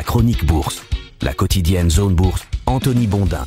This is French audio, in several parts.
la chronique bourse, la quotidienne zone bourse, Anthony Bondin.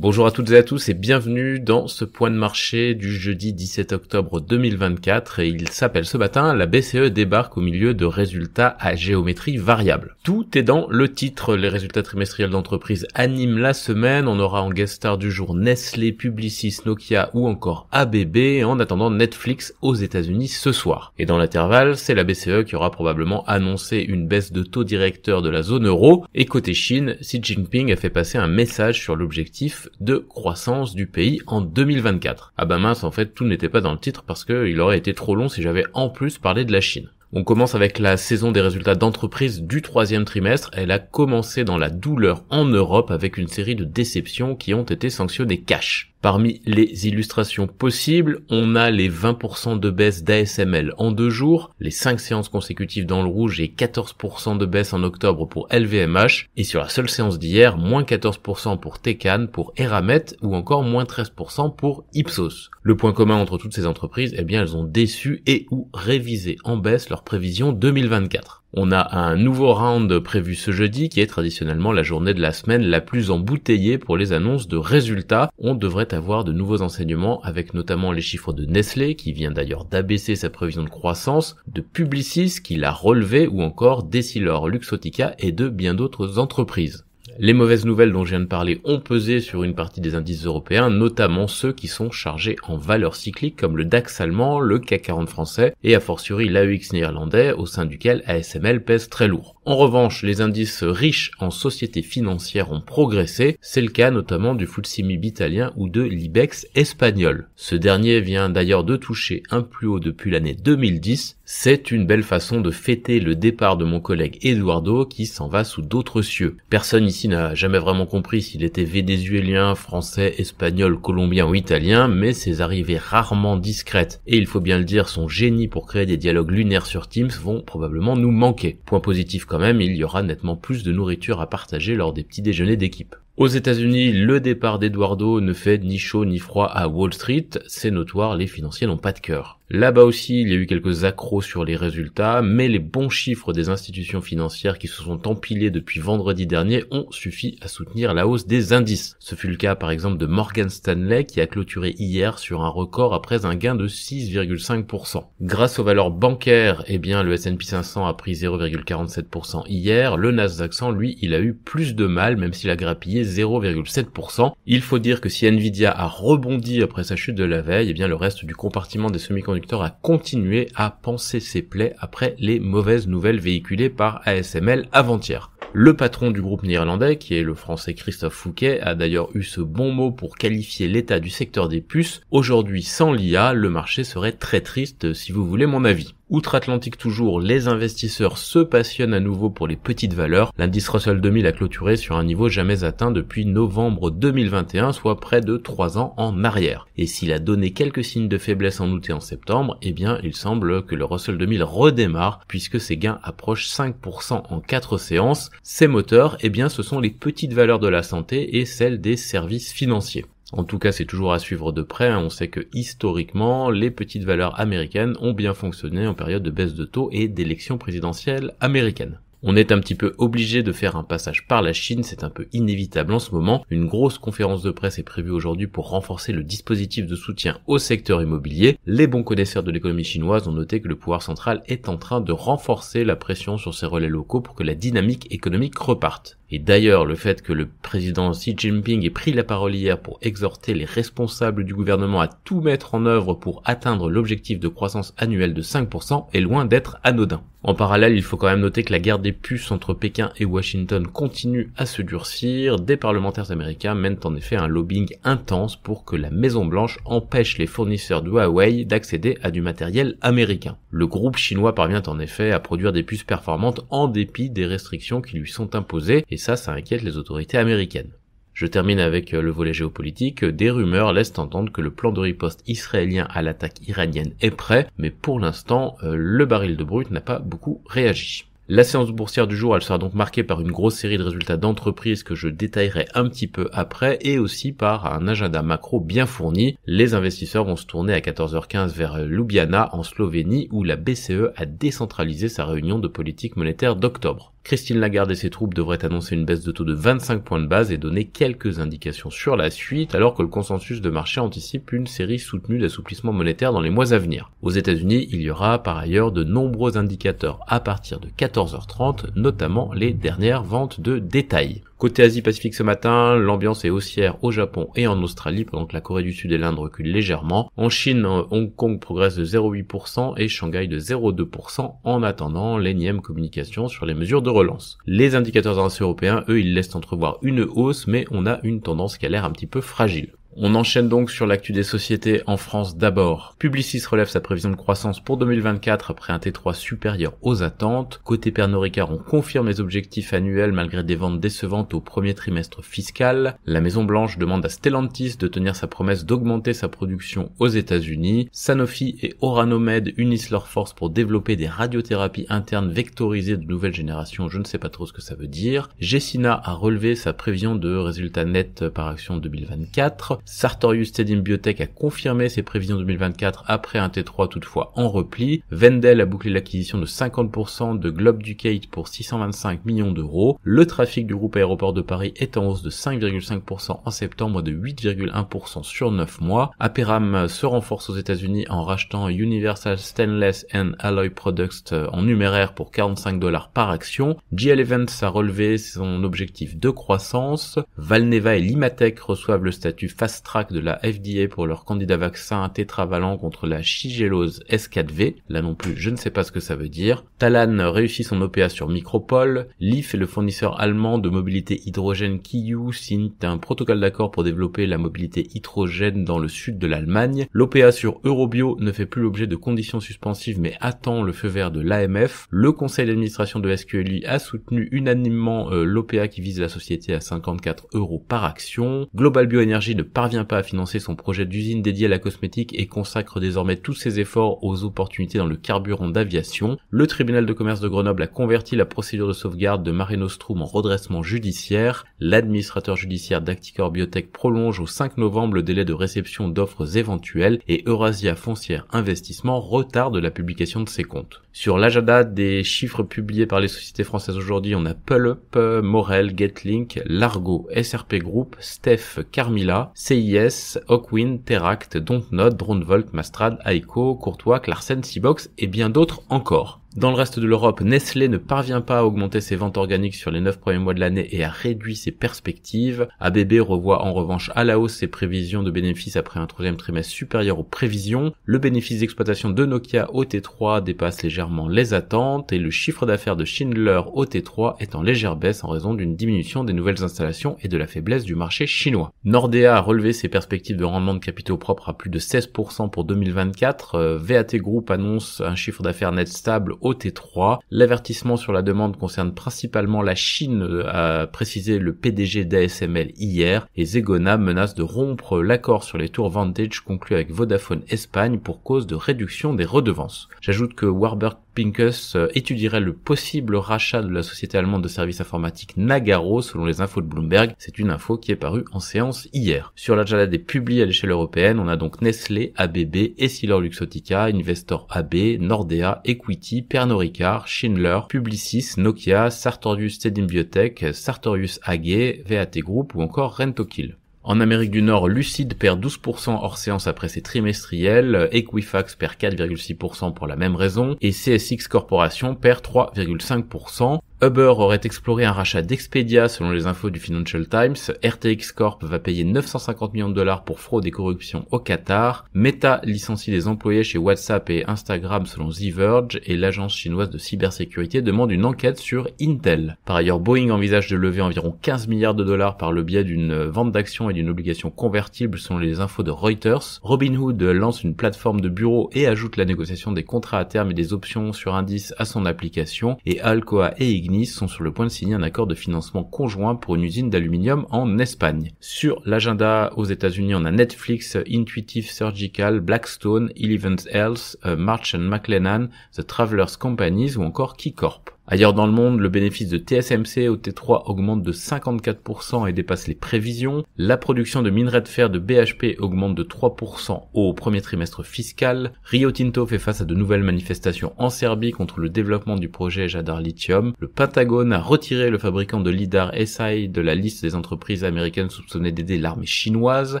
Bonjour à toutes et à tous et bienvenue dans ce point de marché du jeudi 17 octobre 2024 et il s'appelle ce matin la BCE débarque au milieu de résultats à géométrie variable. Tout est dans le titre, les résultats trimestriels d'entreprise animent la semaine, on aura en guest star du jour Nestlé, Publicis, Nokia ou encore ABB en attendant Netflix aux États-Unis ce soir. Et dans l'intervalle, c'est la BCE qui aura probablement annoncé une baisse de taux directeur de la zone euro et côté Chine, Xi Jinping a fait passer un message sur l'objectif de croissance du pays en 2024. Ah bah mince, en fait, tout n'était pas dans le titre parce qu'il aurait été trop long si j'avais en plus parlé de la Chine. On commence avec la saison des résultats d'entreprise du troisième trimestre. Elle a commencé dans la douleur en Europe avec une série de déceptions qui ont été sanctionnées cash. Parmi les illustrations possibles, on a les 20% de baisse d'ASML en deux jours, les 5 séances consécutives dans le rouge et 14% de baisse en octobre pour LVMH, et sur la seule séance d'hier, moins 14% pour Tecan, pour Eramet ou encore moins 13% pour Ipsos. Le point commun entre toutes ces entreprises, eh bien elles ont déçu et ou révisé en baisse leurs prévisions 2024. On a un nouveau round prévu ce jeudi qui est traditionnellement la journée de la semaine la plus embouteillée pour les annonces de résultats. On devrait avoir de nouveaux enseignements avec notamment les chiffres de Nestlé qui vient d'ailleurs d'abaisser sa prévision de croissance, de Publicis qui l'a relevé ou encore d'Essilor Luxotica et de bien d'autres entreprises. Les mauvaises nouvelles dont je viens de parler ont pesé sur une partie des indices européens, notamment ceux qui sont chargés en valeurs cycliques comme le DAX allemand, le CAC 40 français et a fortiori l'AEX néerlandais au sein duquel ASML pèse très lourd. En revanche, les indices riches en sociétés financières ont progressé. C'est le cas notamment du Futsimib italien ou de l'IBEX espagnol. Ce dernier vient d'ailleurs de toucher un plus haut depuis l'année 2010. C'est une belle façon de fêter le départ de mon collègue Eduardo qui s'en va sous d'autres cieux. Personne ici n'a jamais vraiment compris s'il était vénézuélien, français, espagnol, colombien ou italien, mais ses arrivées rarement discrètes et il faut bien le dire son génie pour créer des dialogues lunaires sur Teams vont probablement nous manquer. Point positif quand même, il y aura nettement plus de nourriture à partager lors des petits déjeuners d'équipe. Aux États-Unis, le départ d'Eduardo ne fait ni chaud ni froid à Wall Street, c'est notoire, les financiers n'ont pas de cœur. Là-bas aussi, il y a eu quelques accros sur les résultats, mais les bons chiffres des institutions financières qui se sont empilés depuis vendredi dernier ont suffi à soutenir la hausse des indices. Ce fut le cas par exemple de Morgan Stanley qui a clôturé hier sur un record après un gain de 6,5%. Grâce aux valeurs bancaires, eh bien le S&P 500 a pris 0,47% hier, le Nasdaq 100 lui, il a eu plus de mal même s'il a grappillé 0,7%. Il faut dire que si Nvidia a rebondi après sa chute de la veille, eh bien le reste du compartiment des semi-conducteurs a continué à penser ses plaies après les mauvaises nouvelles véhiculées par ASML avant-hier. Le patron du groupe néerlandais, qui est le français Christophe Fouquet, a d'ailleurs eu ce bon mot pour qualifier l'état du secteur des puces. Aujourd'hui, sans l'IA, le marché serait très triste, si vous voulez mon avis. Outre-Atlantique toujours, les investisseurs se passionnent à nouveau pour les petites valeurs. L'indice Russell 2000 a clôturé sur un niveau jamais atteint depuis novembre 2021, soit près de 3 ans en arrière. Et s'il a donné quelques signes de faiblesse en août et en septembre, eh bien il semble que le Russell 2000 redémarre puisque ses gains approchent 5% en 4 séances. Ses moteurs, eh bien ce sont les petites valeurs de la santé et celles des services financiers. En tout cas, c'est toujours à suivre de près. Hein. On sait que historiquement, les petites valeurs américaines ont bien fonctionné en période de baisse de taux et d'élections présidentielles américaines. On est un petit peu obligé de faire un passage par la Chine, c'est un peu inévitable en ce moment. Une grosse conférence de presse est prévue aujourd'hui pour renforcer le dispositif de soutien au secteur immobilier. Les bons connaisseurs de l'économie chinoise ont noté que le pouvoir central est en train de renforcer la pression sur ses relais locaux pour que la dynamique économique reparte. Et d'ailleurs, le fait que le président Xi Jinping ait pris la parole hier pour exhorter les responsables du gouvernement à tout mettre en œuvre pour atteindre l'objectif de croissance annuelle de 5% est loin d'être anodin. En parallèle, il faut quand même noter que la guerre des puces entre Pékin et Washington continue à se durcir. Des parlementaires américains mènent en effet un lobbying intense pour que la Maison Blanche empêche les fournisseurs de Huawei d'accéder à du matériel américain. Le groupe chinois parvient en effet à produire des puces performantes en dépit des restrictions qui lui sont imposées ça, ça inquiète les autorités américaines. Je termine avec euh, le volet géopolitique. Des rumeurs laissent entendre que le plan de riposte israélien à l'attaque iranienne est prêt, mais pour l'instant, euh, le baril de brut n'a pas beaucoup réagi. La séance boursière du jour, elle sera donc marquée par une grosse série de résultats d'entreprises que je détaillerai un petit peu après et aussi par un agenda macro bien fourni. Les investisseurs vont se tourner à 14h15 vers euh, Ljubljana en Slovénie où la BCE a décentralisé sa réunion de politique monétaire d'octobre. Christine Lagarde et ses troupes devraient annoncer une baisse de taux de 25 points de base et donner quelques indications sur la suite, alors que le consensus de marché anticipe une série soutenue d'assouplissements monétaires dans les mois à venir. Aux États-Unis, il y aura par ailleurs de nombreux indicateurs à partir de 14h30, notamment les dernières ventes de détail. Côté Asie-Pacifique ce matin, l'ambiance est haussière au Japon et en Australie, pendant que la Corée du Sud et l'Inde reculent légèrement. En Chine, Hong Kong progresse de 0,8% et Shanghai de 0,2% en attendant l'énième communication sur les mesures de relance. Les indicateurs européens, eux, ils laissent entrevoir une hausse, mais on a une tendance qui a l'air un petit peu fragile. On enchaîne donc sur l'actu des sociétés en France d'abord. Publicis relève sa prévision de croissance pour 2024 après un T3 supérieur aux attentes. Côté Pernod Ricard, on confirme les objectifs annuels malgré des ventes décevantes au premier trimestre fiscal. La Maison Blanche demande à Stellantis de tenir sa promesse d'augmenter sa production aux États-Unis. Sanofi et Oranomed unissent leurs forces pour développer des radiothérapies internes vectorisées de nouvelle génération, je ne sais pas trop ce que ça veut dire. Jessina a relevé sa prévision de résultats nets par action 2024. Sartorius Stadium Biotech a confirmé ses prévisions 2024 après un T3 toutefois en repli. Vendel a bouclé l'acquisition de 50% de Globe Ducate pour 625 millions d'euros. Le trafic du groupe Aéroport de Paris est en hausse de 5,5% en septembre de 8,1% sur 9 mois. Aperam se renforce aux États-Unis en rachetant Universal Stainless and Alloy Products euh, en numéraire pour 45 dollars par action. GL Events a relevé son objectif de croissance. Valneva et Limatech reçoivent le statut face de la FDA pour leur candidat vaccin tétravalent contre la chigélose S4V. Là non plus, je ne sais pas ce que ça veut dire. Talan réussit son OPA sur Micropole. Leaf et le fournisseur allemand de mobilité hydrogène Kiyu signe un protocole d'accord pour développer la mobilité hydrogène dans le sud de l'Allemagne. L'OPA sur Eurobio ne fait plus l'objet de conditions suspensives mais attend le feu vert de l'AMF. Le conseil d'administration de SQLI a soutenu unanimement euh, l'OPA qui vise la société à 54 euros par action. Global Bioénergie de Paris parvient pas à financer son projet d'usine dédiée à la cosmétique et consacre désormais tous ses efforts aux opportunités dans le carburant d'aviation, le tribunal de commerce de Grenoble a converti la procédure de sauvegarde de Marino Nostrum en redressement judiciaire. L'administrateur judiciaire d'Acticor Biotech prolonge au 5 novembre le délai de réception d'offres éventuelles et Eurasia Foncière Investissement retarde la publication de ses comptes. Sur l'agenda des chiffres publiés par les sociétés françaises aujourd'hui, on a Up, Morel, Getlink, Largo, SRP Group, Steph, Carmila, CIS, Hawkwind, Teract, Dontnod, Dronevolt, Mastrad, Aiko, Courtois, Clarsen, Seabox et bien d'autres encore. Dans le reste de l'Europe, Nestlé ne parvient pas à augmenter ses ventes organiques sur les 9 premiers mois de l'année et a réduit ses perspectives. ABB revoit en revanche à la hausse ses prévisions de bénéfices après un troisième trimestre supérieur aux prévisions. Le bénéfice d'exploitation de Nokia au T3 dépasse légèrement les attentes et le chiffre d'affaires de Schindler au T3 est en légère baisse en raison d'une diminution des nouvelles installations et de la faiblesse du marché chinois. Nordea a relevé ses perspectives de rendement de capitaux propres à plus de 16% pour 2024. VAT euh, Group annonce un chiffre d'affaires net stable ot 3 L'avertissement sur la demande concerne principalement la Chine, euh, a précisé le PDG d'ASML hier, et Zegona menace de rompre l'accord sur les tours Vantage conclu avec Vodafone Espagne pour cause de réduction des redevances. J'ajoute que Warburg Pinkus euh, étudierait le possible rachat de la société allemande de services informatiques Nagaro selon les infos de Bloomberg. C'est une info qui est parue en séance hier. Sur l'agenda des publis à l'échelle européenne, on a donc Nestlé, ABB, Essilor Luxotica, Investor AB, Nordea, Equity, Pernod Ricard, Schindler, Publicis, Nokia, Sartorius Stedim Biotech, Sartorius AG, VAT Group ou encore Rentokil. En Amérique du Nord, Lucid perd 12% hors séance après ses trimestriels, Equifax perd 4,6% pour la même raison, et CSX Corporation perd 3,5%. Uber aurait exploré un rachat d'Expedia selon les infos du Financial Times, RTX Corp va payer 950 millions de dollars pour fraude et corruption au Qatar, Meta licencie les employés chez WhatsApp et Instagram selon The Verge et l'agence chinoise de cybersécurité demande une enquête sur Intel. Par ailleurs, Boeing envisage de lever environ 15 milliards de dollars par le biais d'une vente d'actions et d'une obligation convertible selon les infos de Reuters. Robinhood lance une plateforme de bureau et ajoute la négociation des contrats à terme et des options sur indices à son application et Alcoa et sont sur le point de signer un accord de financement conjoint pour une usine d'aluminium en Espagne. Sur l'agenda aux États-Unis, on a Netflix, Intuitive Surgical, Blackstone, Eleven Health, euh, March McLennan, The Travelers Companies ou encore KeyCorp. Ailleurs dans le monde, le bénéfice de TSMC au T3 augmente de 54% et dépasse les prévisions. La production de minerais de fer de BHP augmente de 3% au premier trimestre fiscal. Rio Tinto fait face à de nouvelles manifestations en Serbie contre le développement du projet Jadar Lithium. Le Pentagone a retiré le fabricant de LIDAR SI de la liste des entreprises américaines soupçonnées d'aider l'armée chinoise.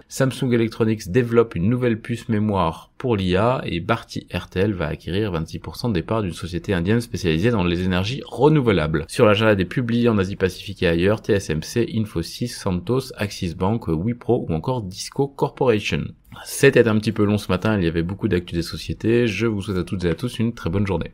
Samsung Electronics développe une nouvelle puce mémoire pour l'IA et Barty Airtel va acquérir 26% des parts d'une société indienne spécialisée dans les énergies renouvelables. Sur l'agenda des publiés en Asie-Pacifique et ailleurs, TSMC, Infosys, Santos, Axis Bank, Wipro ou encore Disco Corporation. C'était un petit peu long ce matin, il y avait beaucoup d'actu des sociétés. Je vous souhaite à toutes et à tous une très bonne journée.